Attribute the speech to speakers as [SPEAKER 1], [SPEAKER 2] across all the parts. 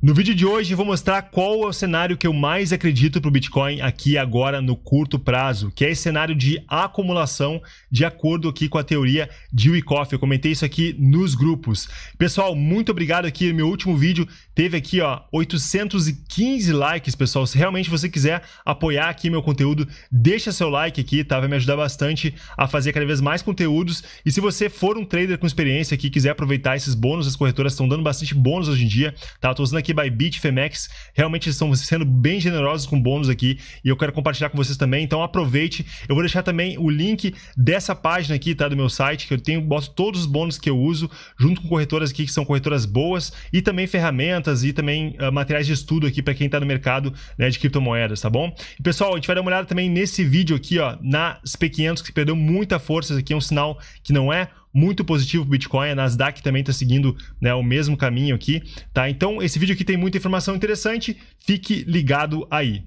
[SPEAKER 1] No vídeo de hoje vou mostrar qual é o cenário que eu mais acredito para o Bitcoin aqui agora no curto prazo, que é esse cenário de acumulação de acordo aqui com a teoria de Wyckoff. Eu comentei isso aqui nos grupos. Pessoal, muito obrigado aqui. Meu último vídeo teve aqui ó 815 likes, pessoal. Se realmente você quiser apoiar aqui meu conteúdo, deixa seu like aqui, tá? Vai me ajudar bastante a fazer cada vez mais conteúdos. E se você for um trader com experiência aqui, quiser aproveitar esses bônus, as corretoras estão dando bastante bônus hoje em dia, tá? tô usando aqui aqui by Bit Femex. Realmente estão sendo bem generosos com bônus aqui e eu quero compartilhar com vocês também. Então aproveite. Eu vou deixar também o link dessa página aqui, tá? Do meu site, que eu tenho, boto todos os bônus que eu uso, junto com corretoras aqui que são corretoras boas e também ferramentas e também uh, materiais de estudo aqui para quem está no mercado né, de criptomoedas, tá bom? E pessoal, a gente vai dar uma olhada também nesse vídeo aqui, ó, na SP500 que perdeu muita força, aqui é um sinal que não é muito positivo para o Bitcoin. A Nasdaq também está seguindo né, o mesmo caminho aqui, tá? Então, esse vídeo aqui tem muita informação interessante. Fique ligado aí.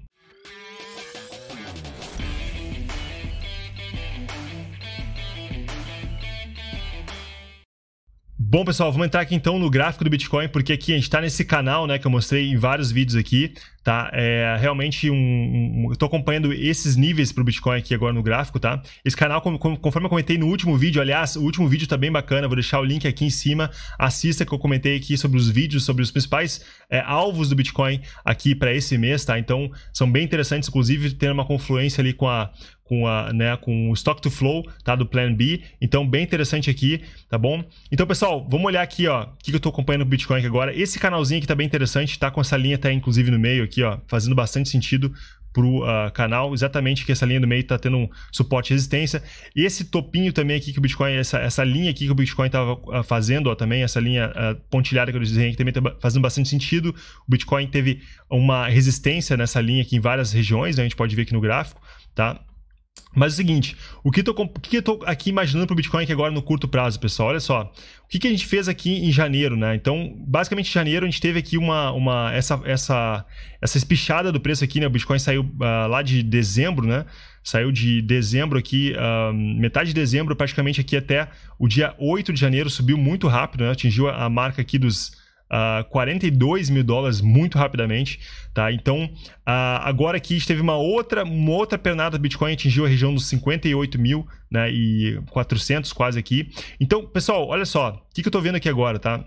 [SPEAKER 1] Bom, pessoal, vamos entrar aqui então no gráfico do Bitcoin, porque aqui a gente está nesse canal, né, que eu mostrei em vários vídeos aqui, tá? É realmente um... um eu tô acompanhando esses níveis para o Bitcoin aqui agora no gráfico, tá? Esse canal, com, com, conforme eu comentei no último vídeo, aliás, o último vídeo tá bem bacana, vou deixar o link aqui em cima, assista que eu comentei aqui sobre os vídeos, sobre os principais é, alvos do Bitcoin aqui para esse mês, tá? Então, são bem interessantes, inclusive, tendo uma confluência ali com a, com, a, né, com o Stock to Flow, tá? Do Plan B. Então, bem interessante aqui, tá bom? Então, pessoal, vamos olhar aqui, ó, o que, que eu tô acompanhando o Bitcoin aqui agora. Esse canalzinho aqui tá bem interessante, tá? Com essa linha até, inclusive, no meio aqui, ó, fazendo bastante sentido pro uh, canal, exatamente que essa linha do meio está tendo um suporte e resistência. Esse topinho também aqui que o Bitcoin, essa, essa linha aqui que o Bitcoin estava uh, ah, fazendo, ó, também, essa linha uh, pontilhada que eu desenhei aqui também está fazendo bastante sentido. O Bitcoin teve uma resistência nessa linha aqui em várias regiões, né? a gente pode ver aqui no gráfico, tá? Mas é o seguinte, o que, tô, o que eu estou aqui imaginando para o Bitcoin aqui agora no curto prazo, pessoal? Olha só, o que, que a gente fez aqui em janeiro, né? Então, basicamente em janeiro a gente teve aqui uma, uma essa, essa, essa espichada do preço aqui, né? O Bitcoin saiu uh, lá de dezembro, né? Saiu de dezembro aqui, uh, metade de dezembro praticamente aqui até o dia 8 de janeiro, subiu muito rápido, né? Atingiu a marca aqui dos uh, ah, 42 mil dólares muito rapidamente, tá? Então, uh, agora que teve uma outra, uma outra pernada do Bitcoin, atingiu a região dos 58 mil, né? E 400 quase aqui. Então, pessoal, olha só, o que, que eu tô vendo aqui agora, tá?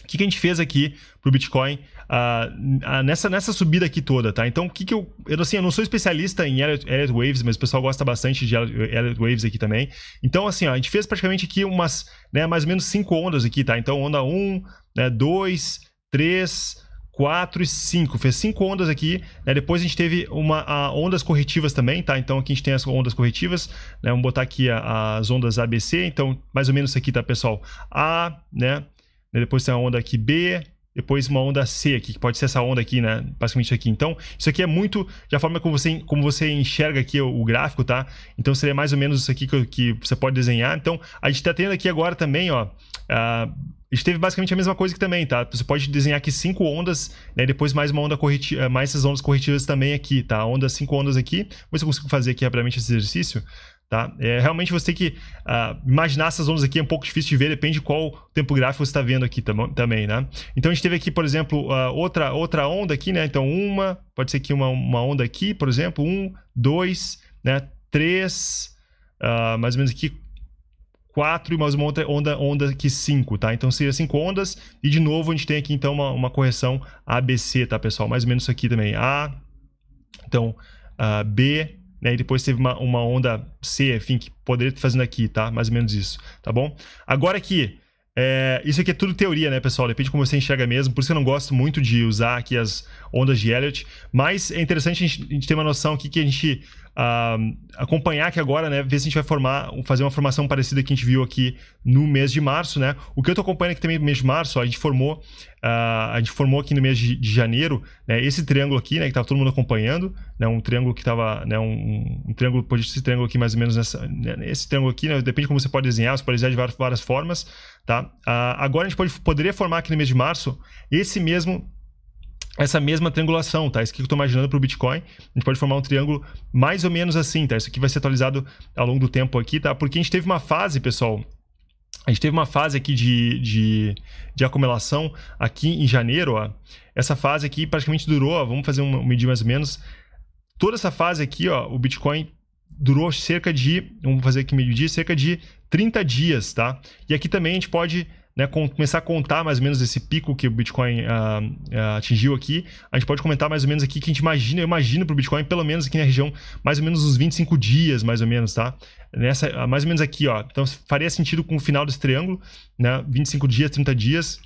[SPEAKER 1] O que, que a gente fez aqui para o Bitcoin uh, nessa, nessa subida aqui toda, tá? Então, o que, que eu. Eu, assim, eu não sou especialista em Elliott, Elliott Waves, mas o pessoal gosta bastante de Elliott, Waves aqui também. Então, assim, ó, a gente fez praticamente aqui umas, né, mais ou menos cinco ondas aqui, tá? Então, onda 1, né, 2, 3, 4 e 5. Fez 5 ondas aqui. Né? Depois a gente teve uma, a, ondas corretivas também, tá? Então aqui a gente tem as ondas corretivas. Né? Vamos botar aqui a, as ondas ABC. Então, mais ou menos isso aqui, tá, pessoal? A, né? né? depois tem uma onda aqui B, depois uma onda C aqui, que pode ser essa onda aqui, né? Basicamente isso aqui. Então, isso aqui é muito da forma como você, como você enxerga aqui o, o, gráfico, tá? Então, seria mais ou menos isso aqui que, que você pode desenhar. Então, a gente tá tendo aqui agora também, ó... Uh, a gente teve basicamente a mesma coisa que também, tá? Você pode desenhar aqui cinco ondas, né? Depois mais uma onda corretiva, mais essas ondas corretivas também aqui, tá? Onda, cinco ondas aqui. Vamos ver se eu consigo fazer aqui rapidamente esse exercício. Tá? É, realmente você tem que uh, imaginar essas ondas aqui, é um pouco difícil de ver, depende de qual tempo gráfico você está vendo aqui tam também, né? Então a gente teve aqui, por exemplo, uh, outra, outra onda aqui, né? Então uma, pode ser que uma, uma onda aqui, por exemplo, um, dois, né? Três, uh, mais ou menos aqui, quatro e mais uma outra onda, onda aqui cinco, tá? Então seria cinco ondas e de novo a gente tem aqui então uma, uma correção ABC, tá pessoal? Mais ou menos isso aqui também, A, então B, né? E depois teve uma, uma onda C, enfim, que poderia estar fazendo aqui, tá? Mais ou menos isso, tá bom? Agora aqui, é, isso aqui é tudo teoria, né, pessoal? Depende de como você enxerga mesmo. Por isso que eu não gosto muito de usar aqui as ondas de Elliott. Mas é interessante a gente, a gente ter uma noção aqui que a gente acompanhar aqui agora, né? Ver se a gente vai formar, fazer uma formação parecida que a gente viu aqui no mês de março, né? O que eu tô acompanhando aqui também no mês de março, ó, a gente formou, uh, a gente formou aqui no mês de, de, janeiro, né? Esse triângulo aqui, né? Que tava todo mundo acompanhando, né? Um triângulo que tava, né? Um, um triângulo, pode ser esse triângulo aqui mais ou menos nessa, né, esse triângulo aqui, né? Depende de como você pode desenhar, você pode desenhar de várias, várias formas, tá? Uh, agora a gente pode, poderia formar aqui no mês de março esse mesmo essa mesma triangulação, tá? Isso que eu estou imaginando para o Bitcoin, a gente pode formar um triângulo mais ou menos assim, tá? Isso aqui vai ser atualizado ao longo do tempo aqui, tá? Porque a gente teve uma fase, pessoal, a gente teve uma fase aqui de, de, de acumulação aqui em janeiro, ó. Essa fase aqui praticamente durou, ó, vamos fazer um medir mais ou menos. Toda essa fase aqui, ó, o Bitcoin durou cerca de, vamos fazer aqui medir, cerca de 30 dias, tá? E aqui também a gente pode né, começar a contar mais ou menos esse pico que o Bitcoin ah, ah, atingiu aqui, a gente pode comentar mais ou menos aqui que a gente imagina, eu imagino para o Bitcoin, pelo menos aqui na região, mais ou menos uns 25 dias, mais ou menos, tá? Nessa, ah, mais ou menos aqui, ó. Então faria sentido com o final desse triângulo, né? 25 dias, 30 dias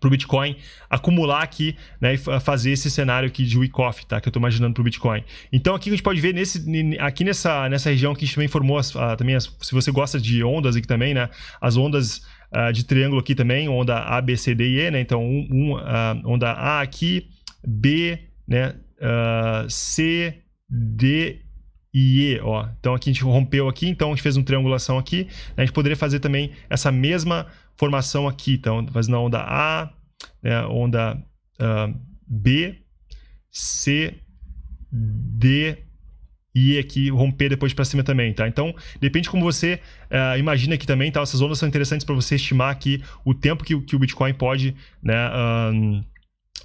[SPEAKER 1] para o Bitcoin acumular aqui né, e fazer esse cenário aqui de week off, tá? Que eu estou imaginando para o Bitcoin. Então aqui a gente pode ver nesse, aqui nessa, nessa região que a gente também formou as, a, também as, se você gosta de ondas aqui também, né? As ondas uh, de triângulo aqui também, onda A, B, C, D e E, né? Então, um, um uh, onda A aqui, B, né? Uh, C, D e E, ó. Então, aqui a gente rompeu aqui, então a gente fez uma triangulação aqui. A gente poderia fazer também essa mesma formação aqui, então, fazendo a onda A, né? onda B, C, D e aqui é romper depois para cima também, tá? Então, depende como você uh, imagina aqui também, tá? Essas ondas são interessantes para você estimar aqui o tempo que, que o Bitcoin pode, né? Um,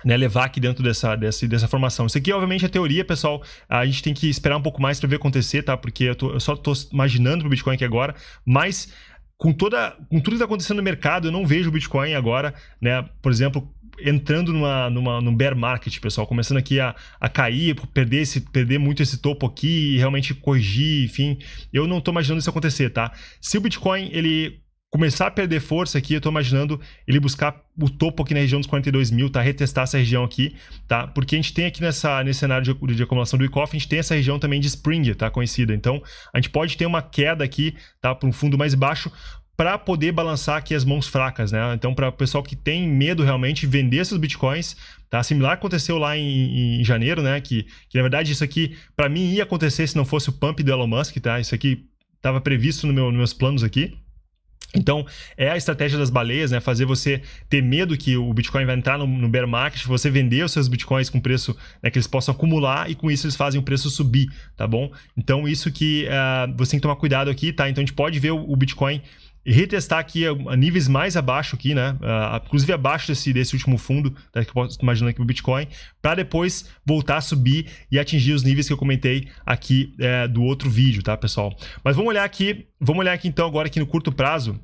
[SPEAKER 1] né, levar aqui dentro dessa, dessa, dessa formação. Isso aqui, obviamente, é teoria, pessoal. A gente tem que esperar um pouco mais para ver acontecer, tá? Porque eu, tô, eu só estou imaginando o Bitcoin aqui agora, mas com toda com tudo que está acontecendo no mercado, eu não vejo o Bitcoin agora, né? Por exemplo, entrando numa, numa, num bear market, pessoal, começando aqui a, a cair, perder, esse, perder muito esse topo aqui e realmente corrigir, enfim. Eu não estou imaginando isso acontecer, tá? Se o Bitcoin ele começar a perder força aqui, eu estou imaginando ele buscar o topo aqui na região dos 42 mil, tá? Retestar essa região aqui, tá? Porque a gente tem aqui nessa, nesse cenário de, de acumulação do ICOF, a gente tem essa região também de Spring, tá? Conhecida. Então, a gente pode ter uma queda aqui, tá? Para um fundo mais baixo, para poder balançar aqui as mãos fracas, né? Então, para o pessoal que tem medo realmente vender seus bitcoins, tá? Similar aconteceu lá em, em janeiro, né? Que, que na verdade isso aqui para mim ia acontecer se não fosse o pump do Elon Musk, tá? Isso aqui estava previsto no meu, nos meus planos aqui. Então, é a estratégia das baleias, né? Fazer você ter medo que o Bitcoin vai entrar no, no bear market, você vender os seus Bitcoins com preço né, que eles possam acumular e com isso eles fazem o preço subir, tá bom? Então, isso que uh, você tem que tomar cuidado aqui, tá? Então, a gente pode ver o, o Bitcoin e retestar aqui é, a, níveis mais abaixo aqui, né? Uh, inclusive abaixo desse, desse último fundo, tá, que eu posso imaginar aqui para o Bitcoin, para depois voltar a subir e atingir os níveis que eu comentei aqui é, do outro vídeo, tá, pessoal? Mas vamos olhar aqui, vamos olhar aqui então agora aqui no curto prazo,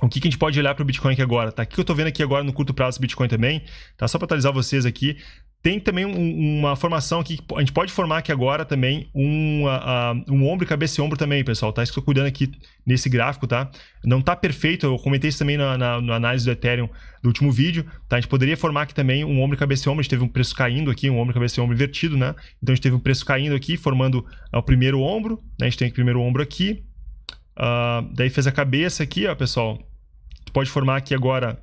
[SPEAKER 1] o que, que, a gente pode olhar para o Bitcoin aqui agora, tá? O que eu estou vendo aqui agora no curto prazo do Bitcoin também, tá? Só para atualizar vocês aqui, tem também um, uma formação aqui, a gente pode formar aqui agora também um, uh, um ombro, cabeça e ombro também, pessoal, tá? Isso que eu tô cuidando aqui nesse gráfico, tá? Não tá perfeito, eu comentei isso também na, na, na análise do Ethereum do último vídeo, tá? A gente poderia formar aqui também um ombro, cabeça e ombro, a gente teve um preço caindo aqui, um ombro, cabeça e ombro invertido, né? Então a gente teve um preço caindo aqui, formando uh, o primeiro ombro, né? A gente tem o primeiro ombro aqui, uh, daí fez a cabeça aqui, ó, pessoal. Tu pode formar aqui agora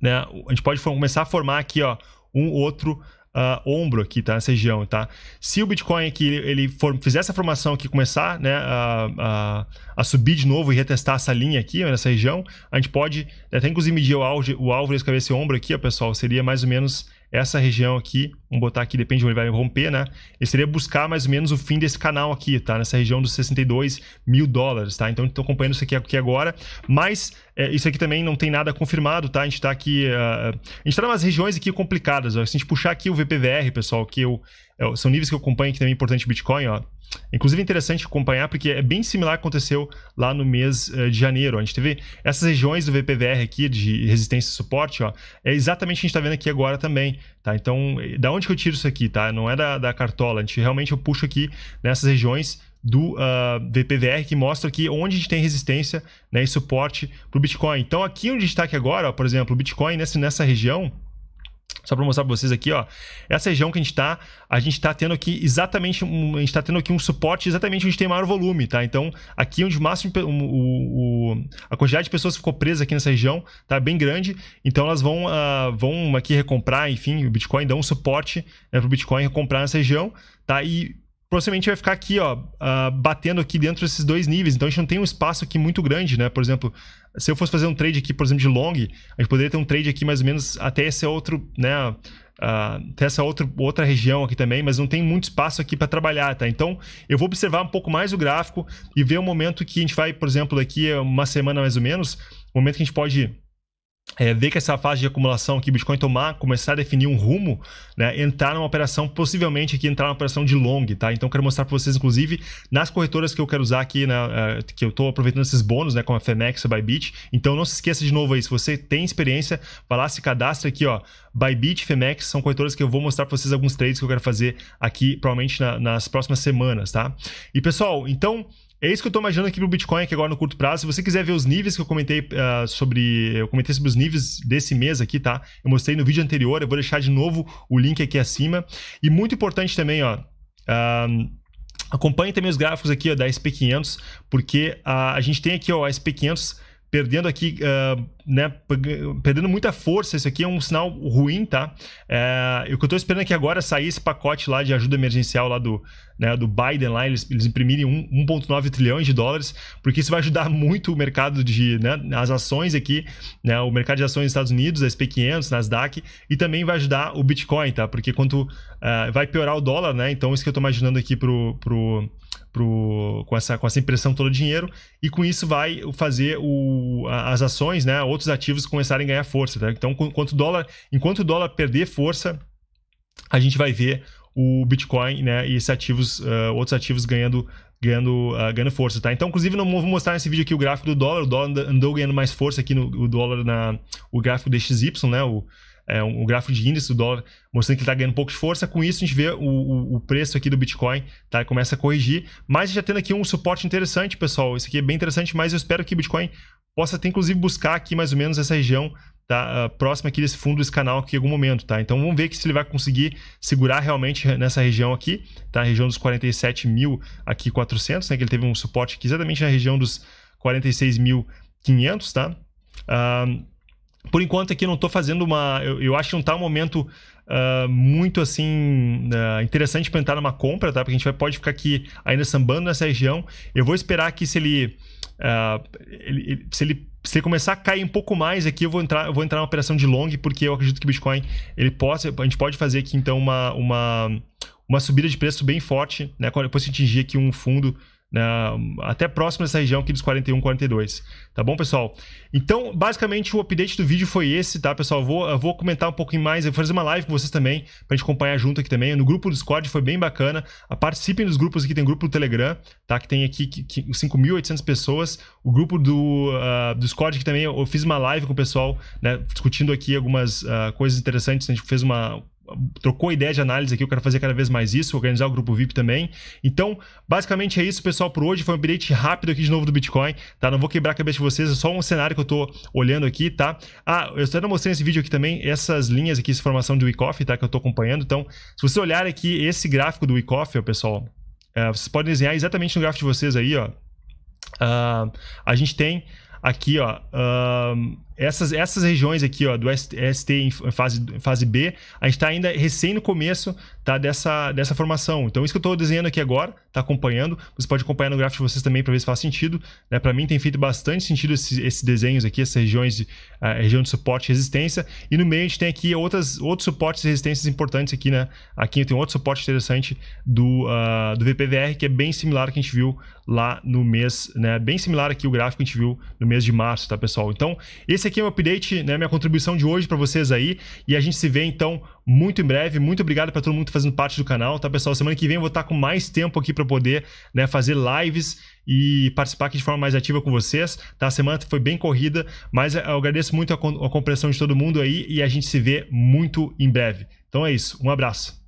[SPEAKER 1] né? A gente pode começar a formar aqui, ó, um outro Uh, ombro aqui, tá? Nessa região, tá? Se o Bitcoin aqui, ele for, fizer essa formação aqui, começar né, a, a, a, subir de novo e retestar essa linha aqui, nessa região, a gente pode até inclusive medir o, auge, o alvo desse cabeça ombro aqui, ó, pessoal, seria mais ou menos essa região aqui, vamos botar aqui, depende de onde vai romper, né? Ele seria buscar mais ou menos o fim desse canal aqui, tá? Nessa região dos 62 mil dólares, tá? Então, estou acompanhando isso aqui, aqui agora, mas é, isso aqui também não tem nada confirmado, tá? A gente está aqui, uh, a gente está em umas regiões aqui complicadas, ó. Se a gente puxar aqui o VPVR, pessoal, que eu é, são níveis que eu acompanho que também é importante Bitcoin, ó. Inclusive é interessante acompanhar porque é bem similar que aconteceu lá no mês eh, de janeiro. A gente teve essas regiões do VPVR aqui de resistência e suporte, ó, é exatamente o que a gente está vendo aqui agora também, tá? Então, eh, da onde que eu tiro isso aqui, tá? Não é da, da cartola, a gente realmente eu puxo aqui nessas regiões do uh, ah, VPVR que mostra aqui onde a gente tem resistência né, e suporte para o Bitcoin. Então, aqui onde a gente está aqui agora, ó, por exemplo, o Bitcoin nessa, nessa região, só para mostrar para vocês aqui, ó. Essa região que a gente tá, a gente tá tendo aqui exatamente, um, a gente tá tendo aqui um suporte exatamente onde tem maior volume, tá? Então, aqui é onde o máximo, o, o a quantidade de pessoas ficou presa aqui nessa região tá bem grande, então elas vão, uh, vão aqui recomprar, enfim, o Bitcoin dá um suporte né, para o Bitcoin recomprar nessa região, tá? E provavelmente vai ficar aqui, ó, uh, batendo aqui dentro desses dois níveis. Então a gente não tem um espaço aqui muito grande, né? Por exemplo, se eu fosse fazer um trade aqui, por exemplo, de long, a gente poderia ter um trade aqui mais ou menos até esse outro, né? Uh, até essa outra, outra região aqui também, mas não tem muito espaço aqui para trabalhar, tá? Então, eu vou observar um pouco mais o gráfico e ver o momento que a gente vai, por exemplo, daqui uma semana mais ou menos, o momento que a gente pode é, ver que essa fase de acumulação que o Bitcoin tomar, começar a definir um rumo, né, entrar numa operação, possivelmente aqui entrar numa operação de long, tá? Então, quero mostrar para vocês, inclusive, nas corretoras que eu quero usar aqui, né, é, que eu estou aproveitando esses bônus, né, como a Femex e a Bybit. Então, não se esqueça de novo aí, se você tem experiência, vai lá, se cadastre aqui, ó, Bybit e Femex são corretoras que eu vou mostrar para vocês alguns trades que eu quero fazer aqui, provavelmente na, nas próximas semanas, tá? E, pessoal, então... É isso que eu estou imaginando aqui pro Bitcoin aqui agora no curto prazo. Se você quiser ver os níveis que eu comentei uh, sobre. Eu comentei sobre os níveis desse mês aqui, tá? Eu mostrei no vídeo anterior, eu vou deixar de novo o link aqui acima. E muito importante também, ó. Uh, acompanhe também os gráficos aqui ó, da SP500, porque uh, a gente tem aqui ó, a SP500 perdendo aqui uh, né, perdendo muita força. Isso aqui é um sinal ruim, tá? É, o que eu tô esperando é que agora sair esse pacote lá de ajuda emergencial lá do, né, do Biden lá, eles, eles imprimirem 1,9 trilhões de dólares, porque isso vai ajudar muito o mercado de, né, as ações aqui, né, o mercado de ações dos Estados Unidos, SP500, Nasdaq, e também vai ajudar o Bitcoin, tá? Porque quanto é, vai piorar o dólar, né? Então isso que eu tô imaginando aqui pro... pro Pro, com, essa, com essa impressão todo o dinheiro, e com isso vai fazer o, as ações, né? outros ativos começarem a ganhar força. Tá? Então, enquanto o, dólar, enquanto o dólar perder força, a gente vai ver o Bitcoin né, e esses ativos, uh, outros ativos ganhando, ganhando, uh, ganhando força. Tá? Então, inclusive, não vou mostrar nesse vídeo aqui o gráfico do dólar. O dólar andou ganhando mais força aqui no o dólar na o gráfico XY, né, o, é, um, gráfico de índice do dólar mostrando que ele está ganhando um pouco de força. Com isso, a gente vê o, o, o preço aqui do Bitcoin tá, começa a corrigir. Mas já tá tendo aqui um suporte interessante, pessoal. Isso aqui é bem interessante, mas eu espero que o Bitcoin possa até, inclusive, buscar aqui mais ou menos essa região tá, ah, próxima aqui desse fundo desse canal aqui em algum momento, tá? Então vamos ver se ele vai conseguir segurar realmente nessa região aqui, tá? A região dos 47.400, mil aqui né? Que ele teve um suporte aqui exatamente na região dos 46.500, tá? Ah, por enquanto aqui não estou fazendo uma. Eu, eu, acho que não está um momento uh, muito assim uh, interessante para entrar numa compra, tá? Porque a gente vai, pode ficar aqui ainda sambando nessa região. Eu vou esperar aqui se ele, uh, ele, ele se ele se ele começar a cair um pouco mais aqui, eu vou entrar, eu vou entrar na operação de long, porque eu acredito que o Bitcoin ele possa, a gente pode fazer aqui então uma, uma, uma subida de preço bem forte, né? Depois que atingir aqui um fundo né, até próximo dessa região aqui dos 41, 42. Tá bom, pessoal? Então, basicamente, o update do vídeo foi esse, tá, pessoal? Eu vou, eu vou comentar um pouquinho mais, eu vou fazer uma live com vocês também, pra gente acompanhar junto aqui também. No grupo do Discord foi bem bacana. Participem dos grupos aqui, tem grupo do Telegram, tá? Que tem aqui 5.800 pessoas. O grupo do, uh, do Discord que também eu fiz uma live com o pessoal, né? Discutindo aqui algumas uh, coisas interessantes. A gente fez uma trocou ideia de análise aqui, eu quero fazer cada vez mais isso, organizar o grupo VIP também. Então, basicamente é isso, pessoal, por hoje. Foi um update rápido aqui de novo do Bitcoin, tá? Não vou quebrar a cabeça de vocês, é só um cenário que eu tô olhando aqui, tá? Ah, eu estou mostrando esse vídeo aqui também, essas linhas aqui, essa formação de Wyckoff, tá? Que eu tô acompanhando. Então, se você olhar aqui esse gráfico do Wyckoff, pessoal, é, vocês podem desenhar exatamente no gráfico de vocês aí, ó. Uh, a gente tem aqui, ó, essas, essas regiões aqui, ó, do ST em fase, fase B, a gente está ainda recém no começo tá, dessa, dessa formação. Então, isso que eu estou desenhando aqui agora, está acompanhando. Você pode acompanhar no gráfico de vocês também para ver se faz sentido. Né? Para mim, tem feito bastante sentido esses, desenhos aqui, essas regiões de, região de suporte e resistência. E no meio, a gente tem aqui outras, outros suportes e resistências importantes aqui, né? Aqui tem outro suporte interessante do, uh, do VPVR, que é bem similar ao que a gente viu lá no mês, né? Bem similar aqui o gráfico que a gente viu no mês mês de março, tá, pessoal? Então, esse aqui é o update, né, minha contribuição de hoje para vocês aí, e a gente se vê então muito em breve. Muito obrigado para todo mundo tá fazendo parte do canal, tá, pessoal? Semana que vem eu vou estar tá com mais tempo aqui para poder, né, fazer lives e participar aqui de forma mais ativa com vocês, tá? A semana foi bem corrida, mas eu agradeço muito a, a compreensão de todo mundo aí e a gente se vê muito em breve. Então é isso, um abraço.